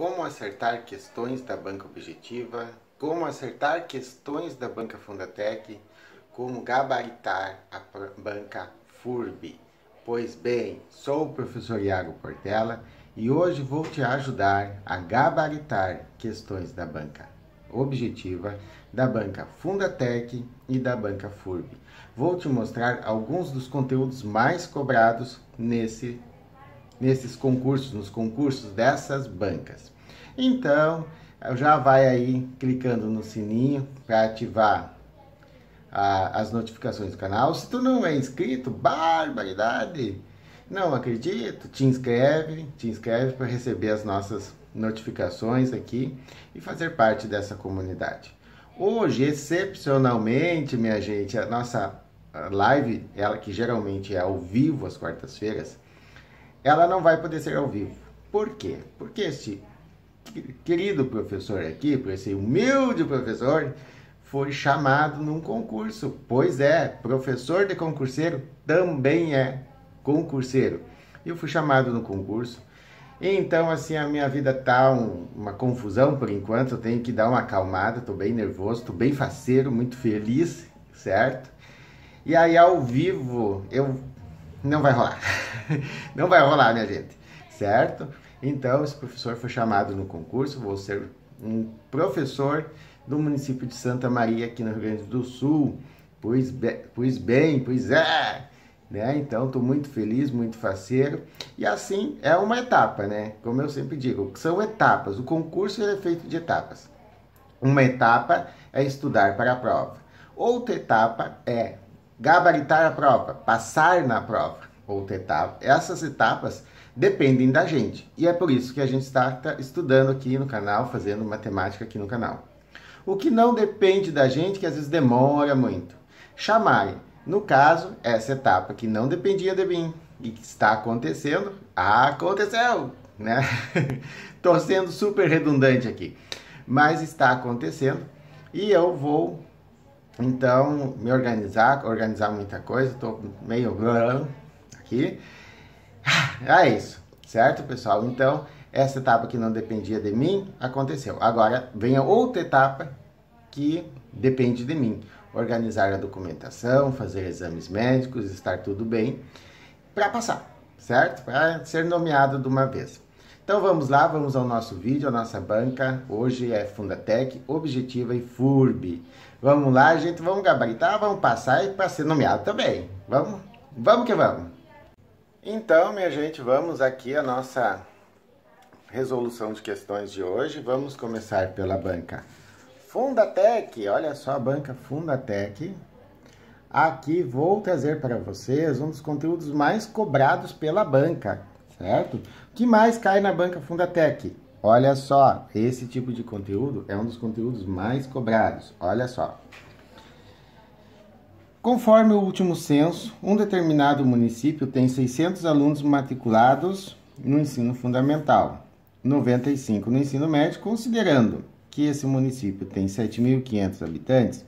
Como acertar questões da banca objetiva, como acertar questões da banca Fundatec, como gabaritar a banca FURB. Pois bem, sou o professor Iago Portela e hoje vou te ajudar a gabaritar questões da banca objetiva, da banca Fundatec e da banca FURB. Vou te mostrar alguns dos conteúdos mais cobrados nesse nesses concursos, nos concursos dessas bancas. Então, já vai aí clicando no sininho para ativar a, as notificações do canal. Se tu não é inscrito, barbaridade! Não acredito, te inscreve, te inscreve para receber as nossas notificações aqui e fazer parte dessa comunidade. Hoje, excepcionalmente, minha gente, a nossa live, ela que geralmente é ao vivo às quartas-feiras, ela não vai poder ser ao vivo. Por quê? Porque este querido professor aqui, por esse humilde professor, foi chamado num concurso. Pois é, professor de concurseiro também é concurseiro. Eu fui chamado no concurso. Então, assim, a minha vida tá um, uma confusão por enquanto. Eu tenho que dar uma acalmada. Tô bem nervoso, tô bem faceiro, muito feliz, certo? E aí, ao vivo, eu não vai rolar. não vai rolar, minha gente, certo? Então, esse professor foi chamado no concurso, vou ser um professor do município de Santa Maria, aqui no Rio Grande do Sul. Pois, be, pois bem, pois é! Né? Então, estou muito feliz, muito faceiro. E assim, é uma etapa, né? Como eu sempre digo, são etapas. O concurso é feito de etapas. Uma etapa é estudar para a prova. Outra etapa é gabaritar a prova, passar na prova, outra etapa. Essas etapas dependem da gente. E é por isso que a gente está estudando aqui no canal, fazendo matemática aqui no canal. O que não depende da gente, que às vezes demora muito. Chamarem. No caso, essa etapa que não dependia de mim e que está acontecendo, aconteceu, né? Torcendo sendo super redundante aqui, mas está acontecendo e eu vou então, me organizar, organizar muita coisa, tô meio aqui. Ah, é isso, certo, pessoal? Então, essa etapa que não dependia de mim aconteceu. Agora vem a outra etapa que depende de mim: organizar a documentação, fazer exames médicos, estar tudo bem para passar, certo? Para ser nomeado de uma vez. Então vamos lá, vamos ao nosso vídeo, à nossa banca. Hoje é Fundatec, Objetiva e FURB. Vamos lá, gente, vamos gabaritar, vamos passar e para ser nomeado também. Vamos? Vamos que vamos! Então, minha gente, vamos aqui a nossa resolução de questões de hoje. Vamos começar pela banca Fundatec. Olha só a banca Fundatec. Aqui vou trazer para vocês um dos conteúdos mais cobrados pela banca, certo? que mais cai na banca Fundatec? Olha só, esse tipo de conteúdo é um dos conteúdos mais cobrados. Olha só. Conforme o último censo, um determinado município tem 600 alunos matriculados no ensino fundamental, 95 no ensino médio, considerando que esse município tem 7.500 habitantes,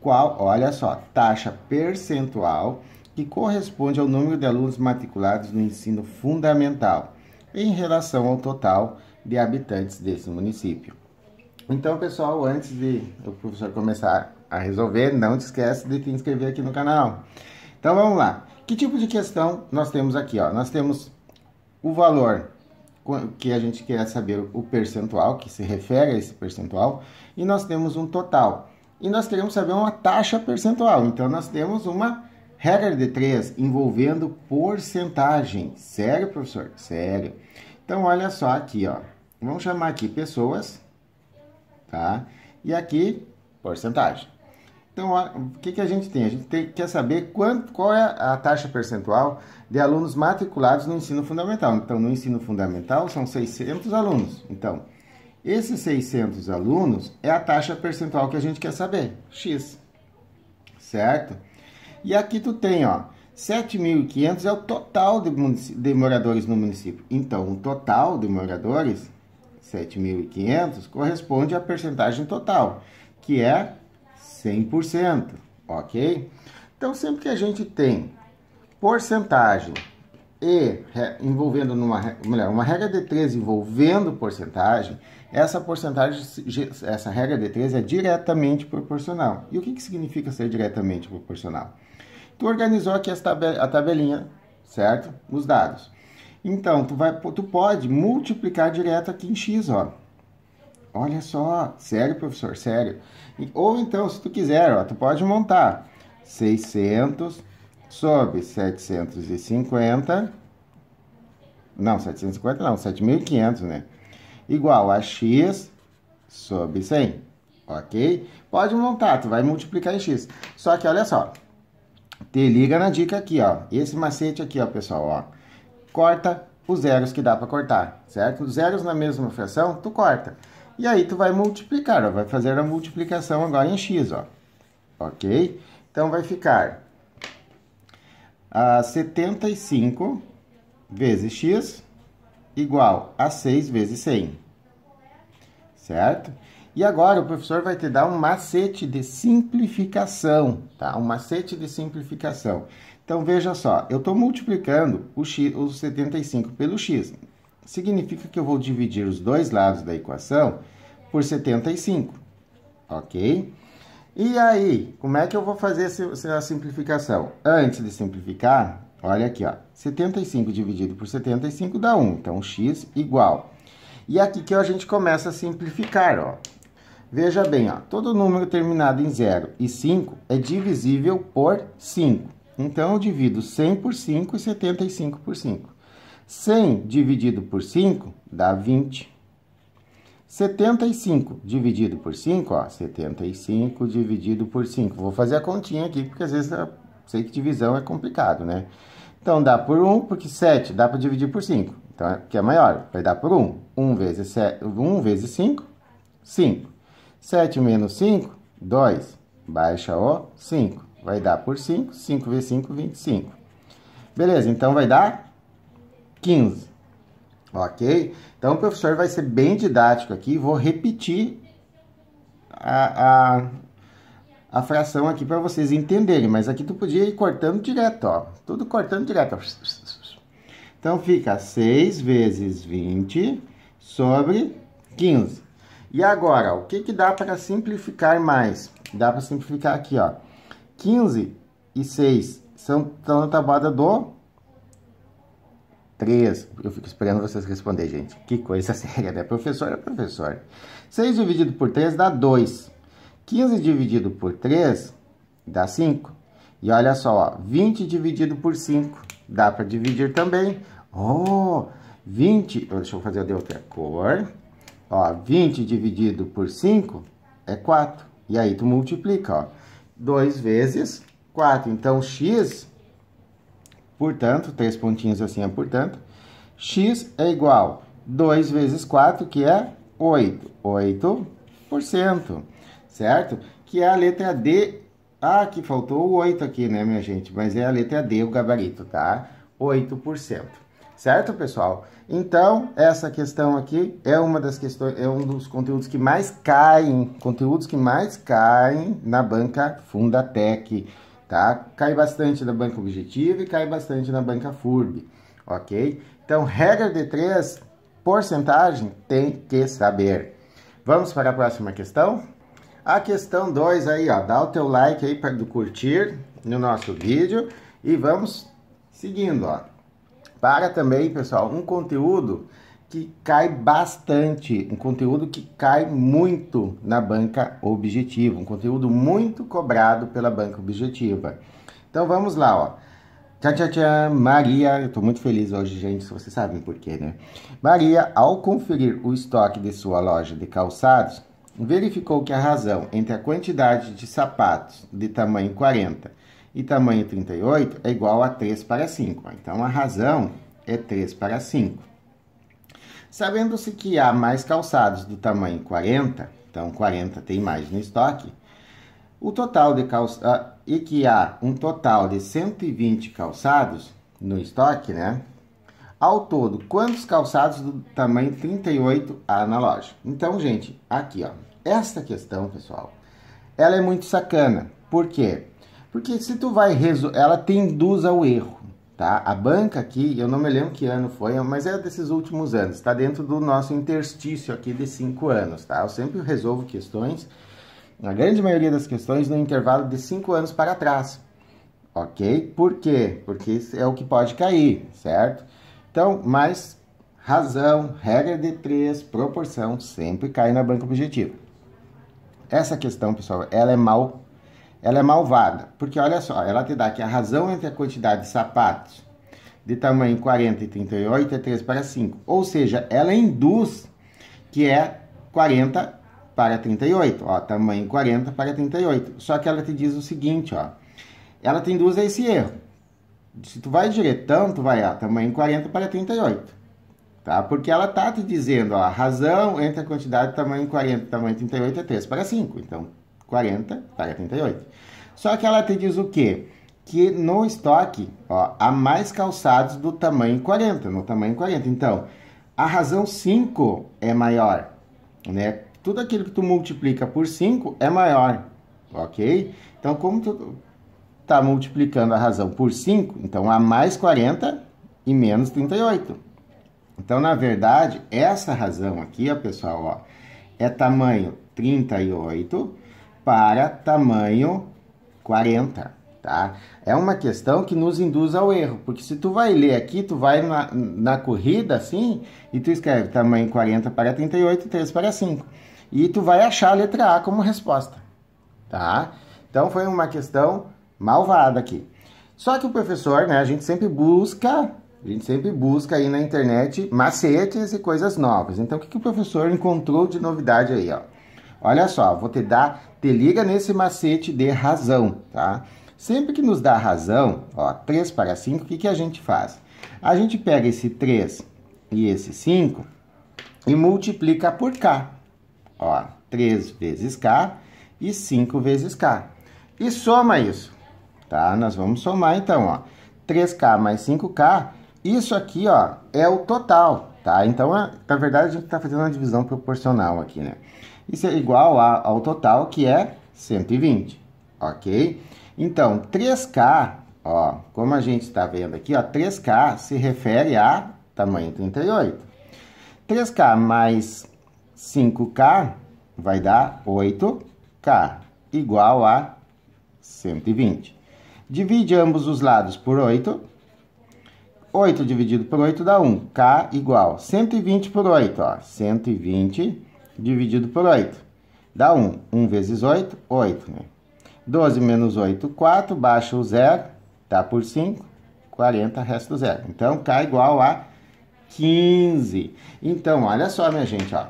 qual, olha só, taxa percentual que corresponde ao número de alunos matriculados no ensino fundamental em relação ao total de habitantes desse município. Então, pessoal, antes de o professor começar a resolver, não te esquece de te inscrever aqui no canal. Então, vamos lá. Que tipo de questão nós temos aqui? Ó? Nós temos o valor que a gente quer saber o percentual, que se refere a esse percentual, e nós temos um total. E nós queremos saber uma taxa percentual. Então, nós temos uma Regra de três envolvendo porcentagem. Sério, professor? Sério. Então, olha só aqui, ó. Vamos chamar aqui pessoas, tá? E aqui, porcentagem. Então, o que, que a gente tem? A gente tem, quer saber quanto, qual é a taxa percentual de alunos matriculados no ensino fundamental. Então, no ensino fundamental são 600 alunos. Então, esses 600 alunos é a taxa percentual que a gente quer saber, X, certo? E aqui tu tem, ó, 7.500 é o total de, de, moradores no município. Então, o total de moradores, 7.500, corresponde à percentagem total, que é 100%, ok? Então, sempre que a gente tem porcentagem e envolvendo numa mulher, uma regra de 3 envolvendo porcentagem, essa porcentagem, essa regra de 3 é diretamente proporcional. E o que, que significa ser diretamente proporcional? tu organizou aqui tabel a tabelinha, certo? Os dados. Então, tu, vai, tu pode multiplicar direto aqui em x, ó. Olha só, sério, professor, sério. Ou então, se tu quiser, ó, tu pode montar 600 sobre 750, não, 750 não, 7.500, né? Igual a x sobre 100, ok? Pode montar, tu vai multiplicar em x. Só que olha só, te liga na dica aqui, ó. Esse macete aqui, ó, pessoal, ó. Corta os zeros que dá para cortar, certo? Os zeros na mesma fração, tu corta. E aí tu vai multiplicar, ó. Vai fazer a multiplicação agora em x, ó. Ok? Então vai ficar ah, a 75 vezes x igual a 6 vezes 100, certo? E agora o professor vai te dar um macete de simplificação, tá? Um macete de simplificação. Então veja só, eu estou multiplicando o, x, o 75 pelo x. Significa que eu vou dividir os dois lados da equação por 75, ok? E aí, como é que eu vou fazer essa simplificação? Antes de simplificar, olha aqui, ó, 75 dividido por 75 dá 1, então x igual. E aqui que a gente começa a simplificar, ó. Veja bem, ó, todo número terminado em 0 e 5 é divisível por 5. Então, eu divido 100 por 5 e 75 por 5. 100 dividido por 5 dá 20. 75 dividido por 5, ó, 75 dividido por 5. Vou fazer a continha aqui, porque às vezes eu sei que divisão é complicado, né? Então, dá por 1, porque 7 dá para dividir por 5, então, que é maior, vai dar por 1. 1 vezes, 7, 1 vezes 5, 5. 7 menos 5, 2. Baixa O, 5. Vai dar por 5. 5 vezes 5, 25. Beleza, então vai dar 15. Ok? Então o professor vai ser bem didático aqui. Vou repetir a, a, a fração aqui para vocês entenderem. Mas aqui tu podia ir cortando direto, ó. Tudo cortando direto. Então fica 6 vezes 20 sobre 15. E agora, o que, que dá para simplificar mais? Dá para simplificar aqui, ó. 15 e 6 são, estão na tabuada do 3. Eu fico esperando vocês responder, gente. Que coisa séria, né? Professor é professor. 6 dividido por 3 dá 2. 15 dividido por 3 dá 5. E olha só, ó, 20 dividido por 5 dá para dividir também. Oh, 20, deixa eu fazer de outra cor. Ó, 20 dividido por 5 é 4. E aí tu multiplica, ó. 2 vezes 4. Então, x, portanto, três pontinhos assim é portanto, x é igual 2 vezes 4, que é 8. 8%, certo? Que é a letra D. Ah, que faltou o 8 aqui, né, minha gente? Mas é a letra D, o gabarito, tá? 8%. Certo, pessoal? Então, essa questão aqui é uma das questões, é um dos conteúdos que mais caem, conteúdos que mais caem na banca Fundatec, tá? Cai bastante na banca Objetivo e cai bastante na banca FURB, ok? Então, regra de três, porcentagem tem que saber. Vamos para a próxima questão? A questão 2 aí, ó, dá o teu like aí para do curtir no nosso vídeo e vamos seguindo, ó para também, pessoal, um conteúdo que cai bastante, um conteúdo que cai muito na banca objetiva, um conteúdo muito cobrado pela banca objetiva. Então vamos lá, ó. Tchau, tchau, tchau, Maria. Eu tô muito feliz hoje, gente, se vocês sabem por quê, né? Maria, ao conferir o estoque de sua loja de calçados, verificou que a razão entre a quantidade de sapatos de tamanho 40 e tamanho 38 é igual a 3 para 5. Então, a razão é 3 para 5. Sabendo-se que há mais calçados do tamanho 40, então 40 tem mais no estoque, o total de calça... Ah, e que há um total de 120 calçados no estoque, né? Ao todo, quantos calçados do tamanho 38 há na loja? Então, gente, aqui, ó, esta questão, pessoal, ela é muito sacana. Por quê? Porque se tu vai resolver, ela te induz ao erro, tá? A banca aqui, eu não me lembro que ano foi, mas é desses últimos anos, está dentro do nosso interstício aqui de cinco anos, tá? Eu sempre resolvo questões, na grande maioria das questões, no intervalo de cinco anos para trás, ok? Por quê? Porque é o que pode cair, certo? Então, mas razão, regra de três, proporção, sempre cai na banca objetiva. Essa questão, pessoal, ela é mal ela é malvada, porque olha só, ela te dá que a razão entre a quantidade de sapatos de tamanho 40 e 38 é 3 para 5, ou seja, ela induz que é 40 para 38, ó, tamanho 40 para 38. Só que ela te diz o seguinte, ó, ela te induz a esse erro. Se tu vai diretão, tu vai, ó, tamanho 40 para 38. Tá? Porque ela tá te dizendo, ó, a razão entre a quantidade de tamanho 40 e tamanho 38 é 3 para 5. Então, 40 para 38. Só que ela te diz o quê? Que no estoque, ó, há mais calçados do tamanho 40, no tamanho 40. Então, a razão 5 é maior, né? Tudo aquilo que tu multiplica por 5 é maior, ok? Então, como tu tá multiplicando a razão por 5, então há mais 40 e menos 38. Então, na verdade, essa razão aqui, ó, pessoal, ó, é tamanho 38 para tamanho 40, tá? É uma questão que nos induz ao erro, porque se tu vai ler aqui, tu vai na, na corrida assim, e tu escreve tamanho 40 para 38, 3 para 5. E tu vai achar a letra A como resposta, tá? Então foi uma questão malvada aqui. Só que o professor, né, a gente sempre busca, a gente sempre busca aí na internet macetes e coisas novas. Então o que, que o professor encontrou de novidade aí, ó? Olha só, vou te dar te liga nesse macete de razão, tá? Sempre que nos dá razão, ó, 3 para 5, o que, que a gente faz? A gente pega esse 3 e esse 5 e multiplica por k. Ó, 3 vezes k e 5 vezes k. E soma isso, tá? Nós vamos somar então, ó. 3k mais 5k, isso aqui, ó, é o total, tá? Então, na verdade, a gente está fazendo uma divisão proporcional aqui, né? Isso é igual a, ao total, que é 120, ok? Então, 3K, ó, como a gente está vendo aqui, ó, 3K se refere a tamanho 38. 3K mais 5K vai dar 8K, igual a 120. Divide ambos os lados por 8. 8 dividido por 8 dá 1. K igual 120 por 8, ó. 120 dividido por 8. Dá 1. 1 vezes 8, 8. Né? 12 menos 8, 4. Baixa o 0, dá por 5. 40 resto do zero. Então, K igual a 15. Então, olha só, minha gente, ó.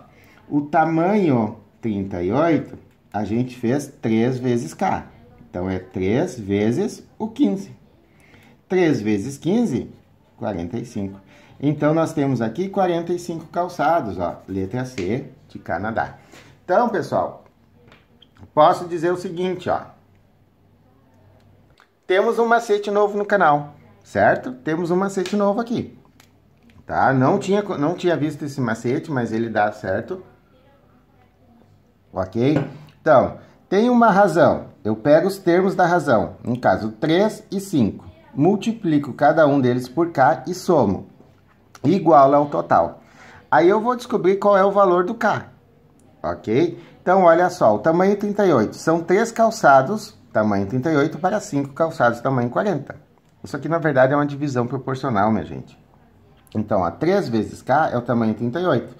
O tamanho 38, a gente fez 3 vezes K. Então, é 3 vezes o 15. 3 vezes 15, 45. Então, nós temos aqui 45 calçados, ó, letra C de Canadá. Então, pessoal, posso dizer o seguinte, ó. Temos um macete novo no canal, certo? Temos um macete novo aqui, tá? Não tinha, não tinha visto esse macete, mas ele dá certo, ok? Então, tem uma razão. Eu pego os termos da razão, no caso 3 e 5. Multiplico cada um deles por K e somo igual ao total. Aí eu vou descobrir qual é o valor do K, ok? Então, olha só, o tamanho 38 são três calçados, tamanho 38, para cinco calçados, tamanho 40. Isso aqui, na verdade, é uma divisão proporcional, minha gente. Então, ó, 3 vezes K é o tamanho 38.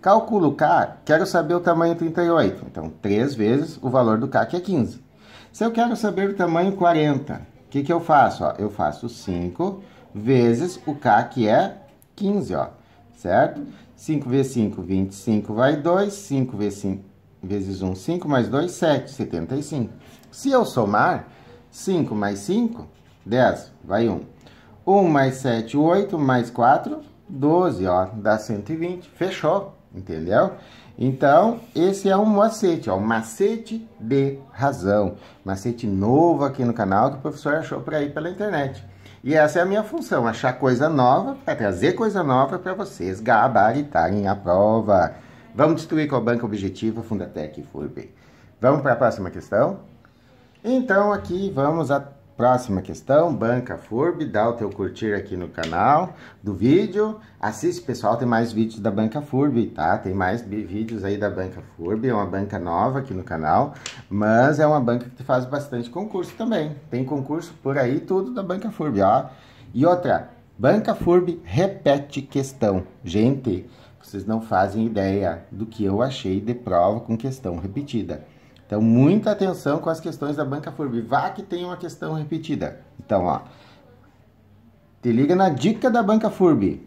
Calculo K, quero saber o tamanho 38. Então, 3 vezes o valor do K, que é 15. Se eu quero saber o tamanho 40, o que, que eu faço? Ó, eu faço 5 vezes o K, que é 15, ó, certo? 5 vezes 5, 25 vai 2, 5 vezes 5, vezes 1, 5 mais 2, 7, 75. Se eu somar 5 mais 5, 10, vai 1. 1 mais 7, 8, mais 4, 12, ó, dá 120, fechou, entendeu? Então, esse é um macete, ó, macete de razão. Macete novo aqui no canal que o professor achou por aí pela internet. E essa é a minha função, achar coisa nova para trazer coisa nova para vocês gabaritarem a prova. Vamos destruir com a banca objetiva, Fundatec e FURB. Vamos para a próxima questão? Então aqui vamos a Próxima questão, banca Furb, dá o teu curtir aqui no canal do vídeo. Assiste, pessoal, tem mais vídeos da banca Furb, tá? Tem mais vídeos aí da banca Furb, é uma banca nova aqui no canal, mas é uma banca que faz bastante concurso também. Tem concurso por aí tudo da banca Furb, ó. E outra, banca Furb repete questão. Gente, vocês não fazem ideia do que eu achei de prova com questão repetida. Então, muita atenção com as questões da banca FURB. Vá que tem uma questão repetida. Então, ó, te liga na dica da banca FURB,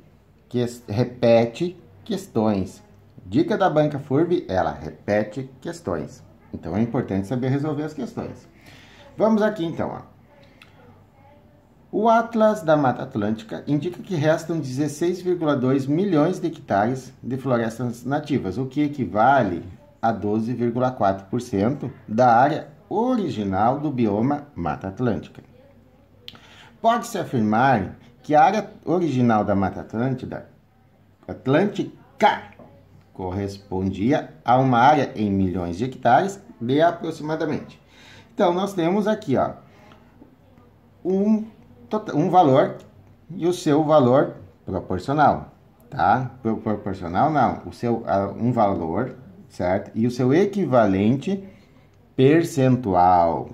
que repete questões. Dica da banca FURB, ela repete questões. Então, é importante saber resolver as questões. Vamos aqui, então, ó. O Atlas da Mata Atlântica indica que restam 16,2 milhões de hectares de florestas nativas, o que equivale a 12,4% da área original do bioma Mata Atlântica. Pode-se afirmar que a área original da Mata Atlântida, Atlântica correspondia a uma área em milhões de hectares de aproximadamente. Então, nós temos aqui ó, um, tota-, um valor e o seu valor proporcional. Tá? Proporcional não, o seu, um valor certo? E o seu equivalente percentual.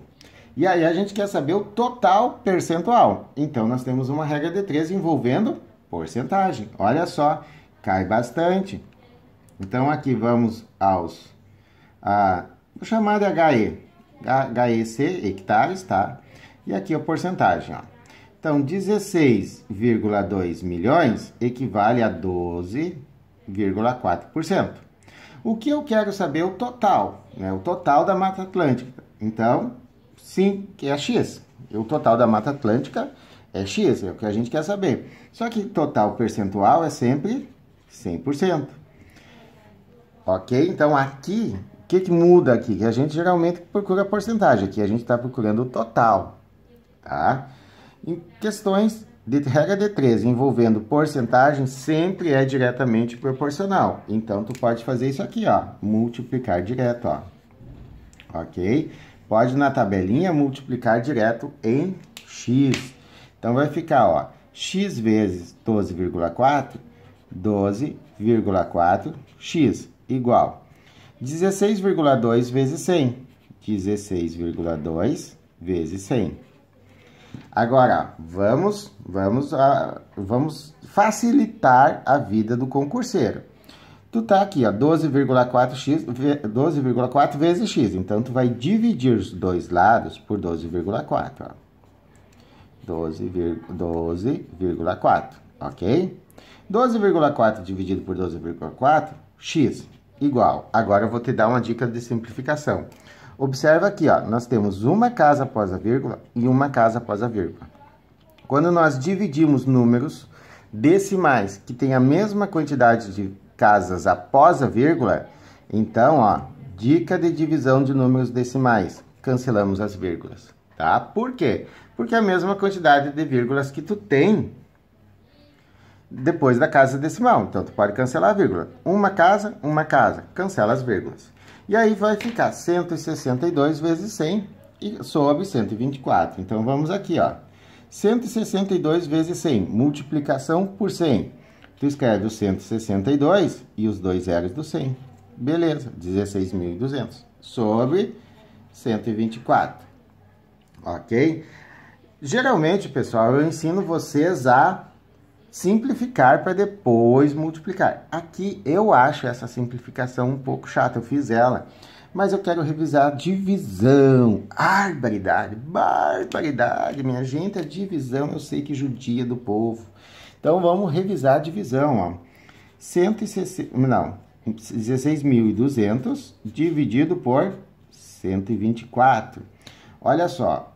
E aí a gente quer saber o total percentual. Então nós temos uma regra de 3 envolvendo porcentagem. Olha só, cai bastante. Então aqui vamos aos a chamada HE, HEC hectares, tá? E aqui a porcentagem, ó. Então 16,2 milhões equivale a 12,4%. O que eu quero saber é o total, né? o total da Mata Atlântica. Então, sim, que é X. O total da Mata Atlântica é X, é o que a gente quer saber. Só que total percentual é sempre 100%. Ok? Então, aqui, o que, que muda aqui? Que a gente geralmente procura porcentagem. Aqui a gente está procurando o total, tá? Em questões de, regra de 13, envolvendo porcentagem, sempre é diretamente proporcional. Então, tu pode fazer isso aqui, ó. Multiplicar direto, ó. Ok? Pode, na tabelinha, multiplicar direto em x. Então, vai ficar, ó. x vezes 12,4, 12,4x igual 16,2 vezes 100. 16,2 vezes 100 Agora, vamos, vamos, a, ah, vamos facilitar a vida do concurseiro. Tu tá aqui, ó, 12,4x, 12,4 vezes x. Então, tu vai dividir os dois lados por 12,4, 12,4, ok? 12,4 dividido por 12,4, x igual. Agora eu vou te dar uma dica de simplificação. Observa aqui, ó, nós temos uma casa após a vírgula e uma casa após a vírgula. Quando nós dividimos números decimais que têm a mesma quantidade de casas após a vírgula, então, ó, dica de divisão de números decimais, cancelamos as vírgulas, tá? Por quê? Porque é a mesma quantidade de vírgulas que tu tem depois da casa decimal, então tu pode cancelar a vírgula. Uma casa, uma casa, cancela as vírgulas. E aí vai ficar 162 vezes 100 e sobe 124. Então, vamos aqui, ó. 162 vezes 100, multiplicação por 100. Tu escreve o 162 e os dois zeros do 100. Beleza, 16.200 sobre 124. Ok? Geralmente, pessoal, eu ensino vocês a simplificar para depois multiplicar. Aqui eu acho essa simplificação um pouco chata, eu fiz ela, mas eu quero revisar a divisão. Barbaridade, barbaridade, minha gente, a é divisão eu sei que judia do povo. Então vamos revisar a divisão, ó. 160, não, 16.200 dividido por 124. Olha só,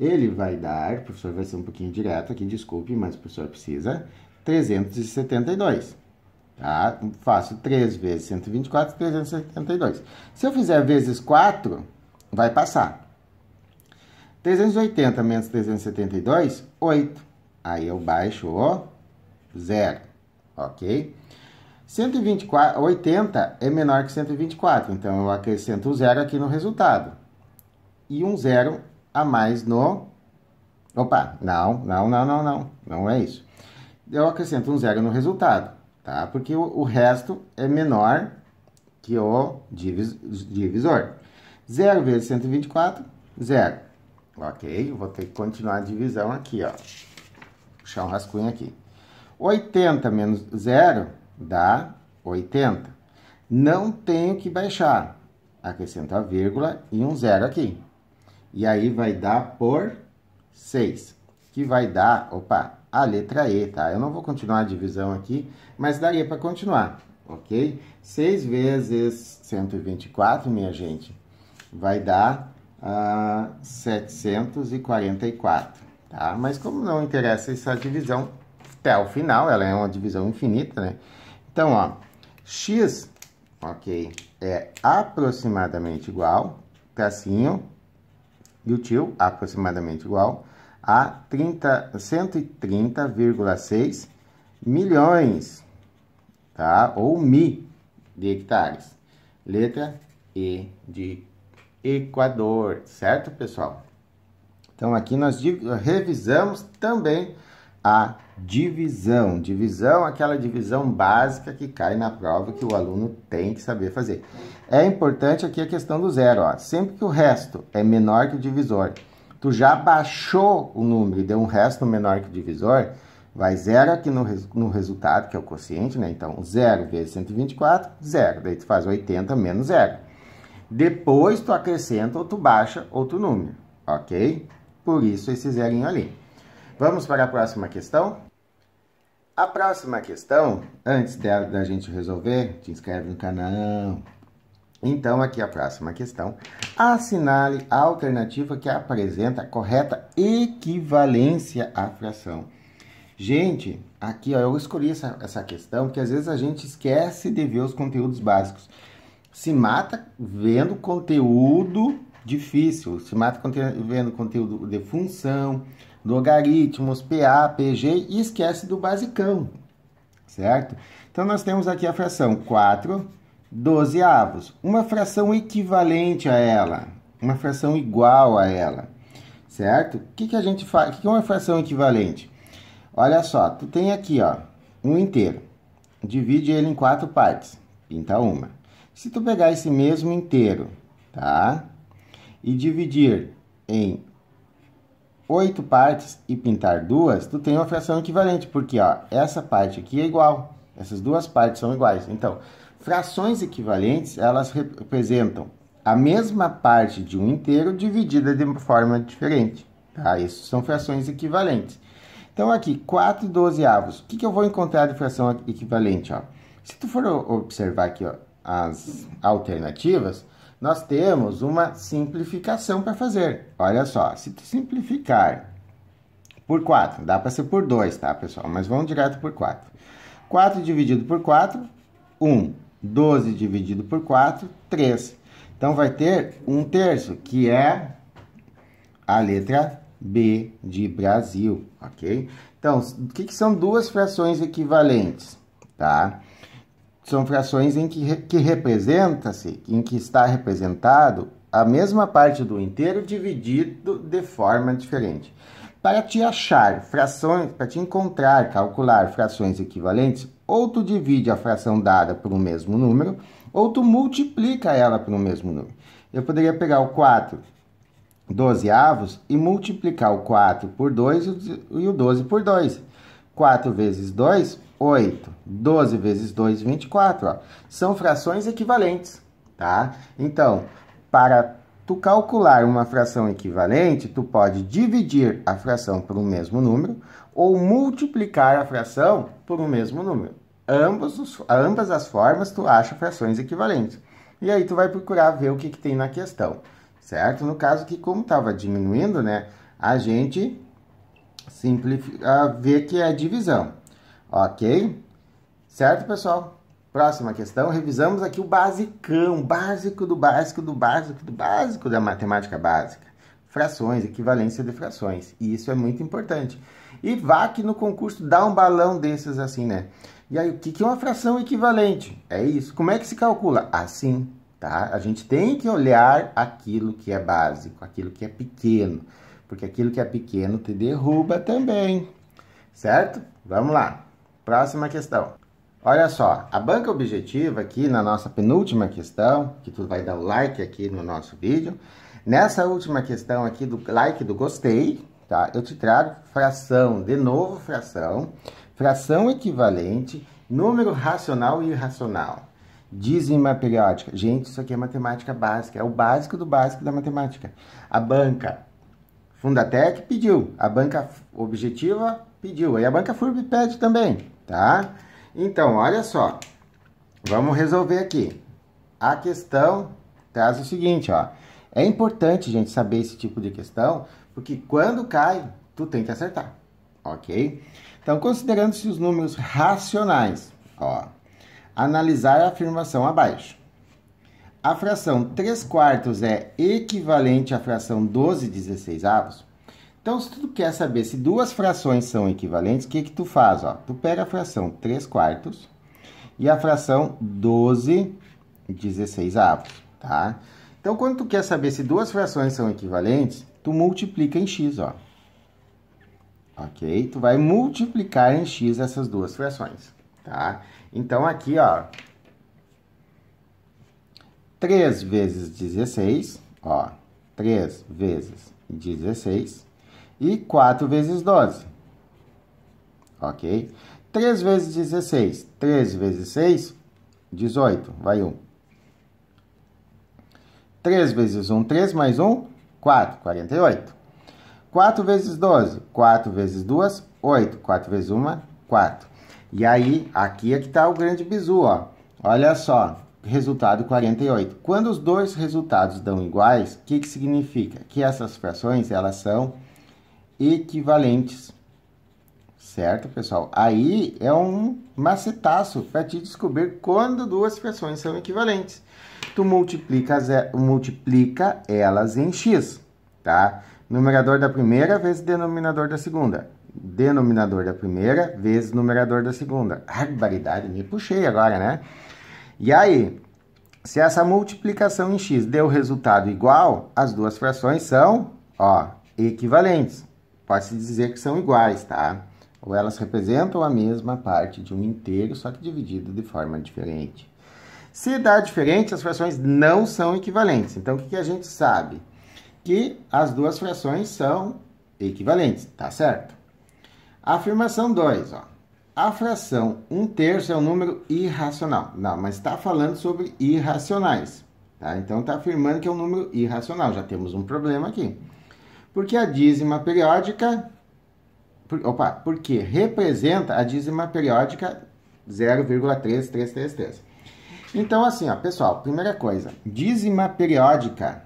Ele vai dar, o professor vai ser um pouquinho direto aqui, desculpe, mas o professor precisa, 372. Tá? Faço 3 vezes 124, 372. Se eu fizer vezes 4, vai passar. 380 menos 372, 8. Aí eu baixo o zero, ok? 124, 80 é menor que 124, então eu acrescento o zero aqui no resultado. E um zero a mais no... Opa, não, não, não, não, não, não é isso. Eu acrescento um zero no resultado, tá? Porque o, o resto é menor que o divis, divisor. 0 vezes 124, zero. Ok, vou ter que continuar a divisão aqui, ó. Puxar um rascunho aqui. 80 menos zero dá 80. Não tenho que baixar. Acrescento a vírgula e um zero aqui. E aí vai dar por 6, que vai dar, opa, a letra E, tá? Eu não vou continuar a divisão aqui, mas daria para continuar, ok? 6 vezes 124, minha gente, vai dar uh, ah, 744, tá? Mas como não interessa essa divisão até o final, ela é uma divisão infinita, né? Então, ó, x, ok, é aproximadamente igual, tracinho, tá assim, útil aproximadamente igual a 130,6 milhões, tá? Ou mi de hectares. Letra E de Equador, certo, pessoal? Então, aqui nós revisamos também a divisão. Divisão, aquela divisão básica que cai na prova que o aluno tem que saber fazer. É importante aqui a questão do zero, ó. Sempre que o resto é menor que o divisor, tu já baixou o número e deu um resto menor que o divisor, vai zero aqui no, res, no resultado, que é o quociente, né? Então, zero vezes 124, zero. Daí tu faz 80 menos zero. Depois tu acrescenta ou tu baixa outro número, ok? Por isso esse zerinho ali. Vamos para a próxima questão? A próxima questão, antes da gente resolver, te inscreve no canal. Então, aqui a próxima questão. Assinale a alternativa que apresenta a correta equivalência à fração. Gente, aqui ó, eu escolhi essa, essa questão porque às vezes a gente esquece de ver os conteúdos básicos. Se mata vendo conteúdo difícil, se mata vendo conteúdo de função, logaritmos, PA, PG e esquece do basicão, certo? Então nós temos aqui a fração 4 dozeavos, uma fração equivalente a ela, uma fração igual a ela, certo? O que, que a gente faz? O que é uma fração equivalente? Olha só, tu tem aqui, ó, um inteiro. Divide ele em quatro partes, pinta uma. Se tu pegar esse mesmo inteiro, tá? E dividir em oito partes e pintar duas, tu tem uma fração equivalente, porque ó, essa parte aqui é igual, essas duas partes são iguais. Então, frações equivalentes, elas representam a mesma parte de um inteiro dividida de uma forma diferente. Tá? Isso são frações equivalentes. Então, aqui, 4 dozeavos. O que, que eu vou encontrar de fração equivalente? Ó? Se tu for observar aqui ó, as alternativas, nós temos uma simplificação para fazer. Olha só, se simplificar por 4, dá para ser por 2, tá, pessoal? Mas vamos direto por 4. 4 dividido por 4, 1. 12 dividido por 4, 3. Então, vai ter 1 terço, que é a letra B de Brasil, ok? Então, o que, que são duas frações equivalentes, tá? Tá? são frações em que, que representa-se, em que está representado a mesma parte do inteiro dividido de forma diferente. Para te achar frações, para te encontrar, calcular frações equivalentes, ou tu divide a fração dada por um mesmo número, ou tu multiplica ela por um mesmo número. Eu poderia pegar o 4 dozeavos e multiplicar o 4 por 2 e o 12 por 2. 4 vezes 2 8. 12 vezes 2, 24. Ó. São frações equivalentes, tá? Então, para tu calcular uma fração equivalente, tu pode dividir a fração por um mesmo número ou multiplicar a fração por um mesmo número. os, ambas as formas tu acha frações equivalentes. E aí tu vai procurar ver o que, que tem na questão, certo? No caso que como estava diminuindo, né, a gente simplifica, vê que é divisão. Ok? Certo, pessoal? Próxima questão, revisamos aqui o basicão, básico do básico do básico do básico da matemática básica. Frações, equivalência de frações. E isso é muito importante. E vá que no concurso dá um balão desses assim, né? E aí, o que é uma fração equivalente? É isso. Como é que se calcula? Assim, tá? A gente tem que olhar aquilo que é básico, aquilo que é pequeno. Porque aquilo que é pequeno te derruba também. Certo? Vamos lá. Próxima questão. Olha só, a banca objetiva aqui na nossa penúltima questão, que tu vai dar o like aqui no nosso vídeo. Nessa última questão aqui do like do gostei, tá? Eu te trago fração, de novo fração, fração equivalente, número racional e irracional. Dízima periódica. Gente, isso aqui é matemática básica, é o básico do básico da matemática. A banca Fundatec pediu, a banca objetiva pediu, e a banca FURB pede também tá? Então, olha só. Vamos resolver aqui. A questão traz o seguinte, ó. É importante, gente, saber esse tipo de questão, porque quando cai, tu tem que acertar, ok? Então, considerando-se os números racionais, ó, analisar a afirmação abaixo. A fração 3 quartos é equivalente à fração 12 16 avos? Então, se tu quer saber se duas frações são equivalentes, o que, que tu faz? Ó? Tu pega a fração 3 quartos e a fração 12 16 avos, tá? Então, quando tu quer saber se duas frações são equivalentes, tu multiplica em x, ó. Ok? Tu vai multiplicar em x essas duas frações, tá? Então, aqui, ó, 3 vezes 16, ó, 3 vezes 16 e 4 vezes 12. Ok? 3 vezes 16. 3 vezes 6, 18. Vai 1. 3 vezes 1, 3 mais 1, 4. 48. 4 vezes 12. 4 vezes 2, 8. 4 vezes 1, 4. E aí, aqui é que está o grande bizu, ó. Olha só, resultado 48. Quando os dois resultados dão iguais, o que, que significa? Que essas frações, elas são equivalentes. Certo, pessoal? Aí é um macetaço para te descobrir quando duas frações são equivalentes. Tu multiplica, multiplica elas em x, tá? Numerador da primeira vezes denominador da segunda. Denominador da primeira vezes numerador da segunda. Barbaridade, me puxei agora, né? E aí, se essa multiplicação em x deu resultado igual, as duas frações são ó, equivalentes pode-se dizer que são iguais, tá? Ou elas representam a mesma parte de um inteiro, só que dividido de forma diferente. Se dá diferente, as frações não são equivalentes. Então, o que, a gente sabe? Que as duas frações são equivalentes, tá certo? Afirmação 2, ó. A fração 1 um terço é um número irracional. Não, mas está falando sobre irracionais. Tá? Então está afirmando que é um número irracional. Já temos um problema aqui porque a dízima periódica, por, opa, porque representa a dízima periódica 0,3333. Então, assim, ó, pessoal, primeira coisa, dízima periódica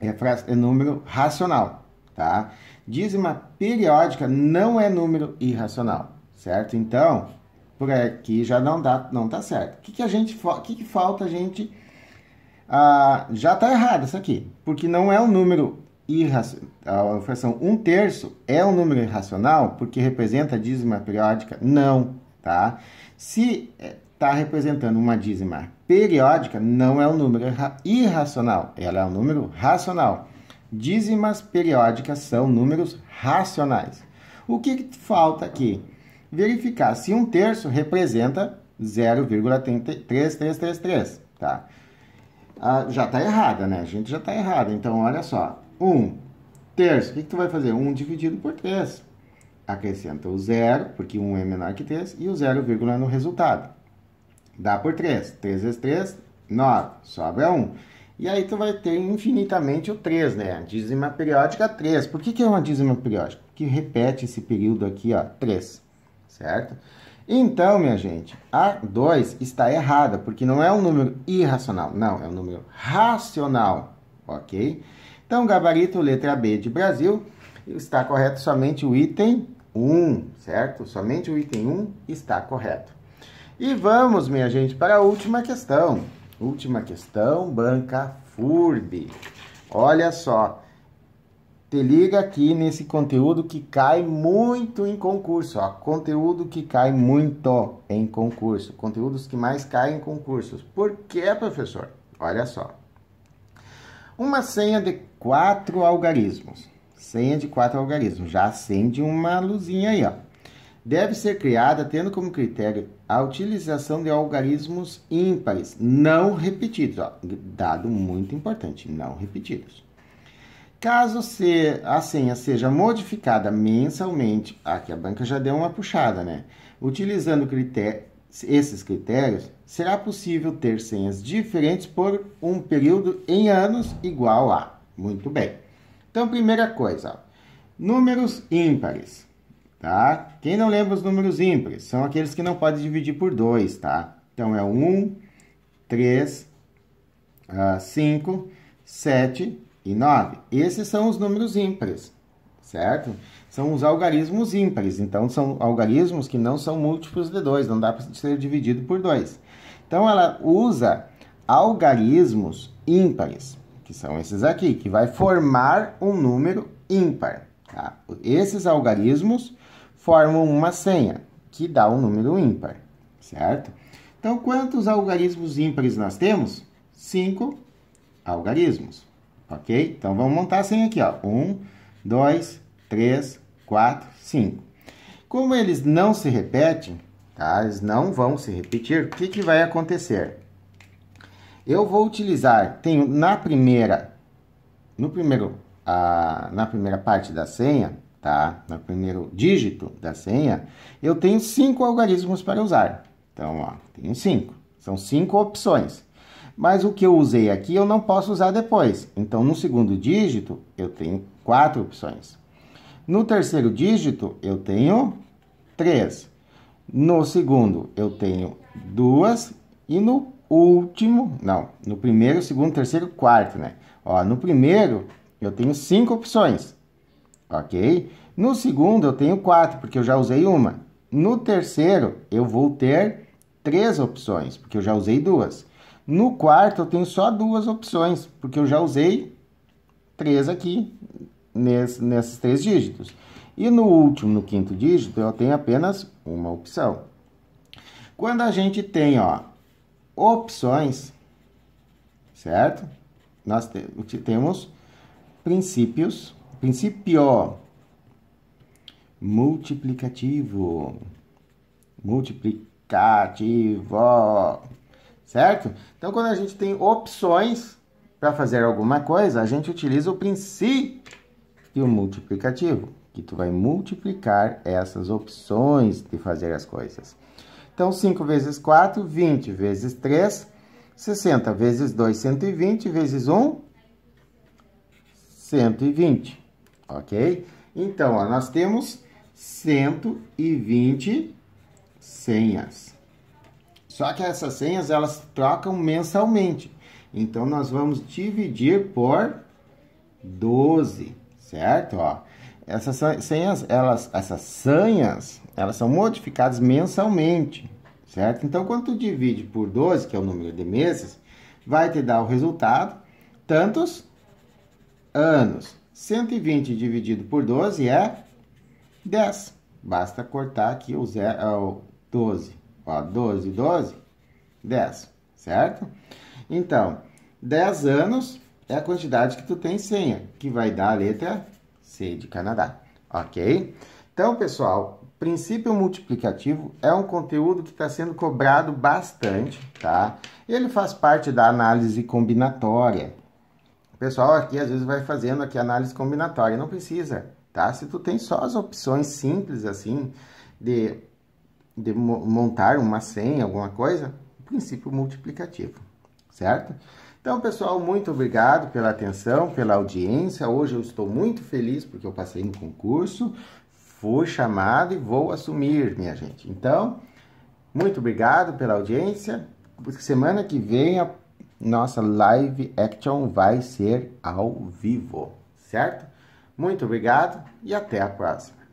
é, é número racional, tá? Dízima periódica não é número irracional, certo? Então, por aqui já não dá, não tá certo. O que, que a gente, o que, que falta a gente? Ah, já tá errado isso aqui, porque não é um número irracional. A fração um terço é um número irracional porque representa dízima periódica? Não, tá? Se está eh, representando uma dízima periódica, não é um número irracional, ela é um número racional. Dízimas periódicas são números racionais. O que falta aqui? Verificar se um terço representa 0,3333, tá? Ah, já está errada, né? A gente já está errada. Então, olha só. 1 terço. O que, que tu vai fazer? 1 dividido por 3. Acrescenta o zero, porque 1 é menor que 3, e o zero vírgula no resultado. Dá por 3. 3 vezes 3, 9. Sobra 1. E aí tu vai ter infinitamente o 3, né? dízima periódica 3. Por que, que é uma dízima periódica? Porque repete esse período aqui, ó, 3. Certo? Então, minha gente, a 2 está errada, porque não é um número irracional, não, é um número racional, ok? Então, gabarito letra B de Brasil, está correto somente o item 1, certo? Somente o item 1 está correto. E vamos, minha gente, para a última questão. Última questão, banca FURB. Olha só, te liga aqui nesse conteúdo que cai muito em concurso, ó. Conteúdo que cai muito em concurso. Conteúdos que mais caem em concursos. Por quê, professor? Olha só. Uma senha de quatro algarismos. Senha de quatro algarismos. Já acende uma luzinha aí, ó. Deve ser criada tendo como critério a utilização de algarismos ímpares, não repetidos. Ó. Dado muito importante, não repetidos. Caso se a senha seja modificada mensalmente, aqui a banca já deu uma puxada, né? Utilizando critério esses critérios, será possível ter senhas diferentes por um período em anos igual a. Muito bem. Então, primeira coisa, números ímpares, tá? Quem não lembra os números ímpares? São aqueles que não pode dividir por 2, tá? Então, é 1, 3, 5, 7 e 9. Esses são os números ímpares certo? São os algarismos ímpares, então são algarismos que não são múltiplos de 2, não dá para ser dividido por 2. Então ela usa algarismos ímpares, que são esses aqui, que vai formar um número ímpar. Tá? Esses algarismos formam uma senha, que dá um número ímpar, certo? Então, quantos algarismos ímpares nós temos? 5 algarismos, ok? Então, vamos montar a senha aqui, ó. 1, 2, 3, 4, 5. Como eles não se repetem, tá? eles não vão se repetir, o que, que vai acontecer? Eu vou utilizar, tenho na primeira, no primeiro, a, na primeira parte da senha, tá? No primeiro dígito da senha, eu tenho cinco algarismos para usar. Então, ó, tenho cinco. São cinco opções. Mas o que eu usei aqui eu não posso usar depois. Então, no segundo dígito, eu tenho quatro opções. No terceiro dígito, eu tenho 3. No segundo, eu tenho 2. E no último, não, no primeiro, segundo, terceiro, quarto, né? Ó, no primeiro, eu tenho 5 opções, ok? No segundo, eu tenho 4, porque eu já usei uma. No terceiro, eu vou ter 3 opções, porque eu já usei duas. No quarto, eu tenho só duas opções, porque eu já usei 3 aqui nesse, nesses três dígitos. E no último, no quinto dígito, eu tenho apenas uma opção. Quando a gente tem ó, opções, certo? Nós te temos princípios, princípio multiplicativo, multiplicativo, certo? Então, quando a gente tem opções para fazer alguma coisa, a gente utiliza o princípio e o multiplicativo, que tu vai multiplicar essas opções de fazer as coisas. Então, 5 vezes 4, 20 vezes 3, 60 vezes 2, 120 vezes 1, 120, ok? Então, ó, nós temos 120 senhas. Só que essas senhas, elas trocam mensalmente. Então, nós vamos dividir por 12 certo? Ó, essas senhas, elas, essas sanhas, elas são modificadas mensalmente, certo? Então, quando tu divide por 12, que é o número de meses, vai te dar o resultado tantos anos. 120 dividido por 12 é 10. Basta cortar aqui o, zero, é, o 12. Ó, 12, 12, 10, certo? Então, 10 anos é a quantidade que tu tem senha, que vai dar a letra C de Canadá, ok? Então, pessoal, princípio multiplicativo é um conteúdo que está sendo cobrado bastante, tá? Ele faz parte da análise combinatória. O pessoal aqui às vezes vai fazendo aqui análise combinatória, não precisa, tá? Se tu tem só as opções simples assim de, de montar uma senha, alguma coisa, princípio multiplicativo, certo? Então, pessoal, muito obrigado pela atenção, pela audiência. Hoje eu estou muito feliz porque eu passei no concurso, fui chamado e vou assumir, minha gente. Então, muito obrigado pela audiência. Semana que vem a nossa live action vai ser ao vivo, certo? Muito obrigado e até a próxima.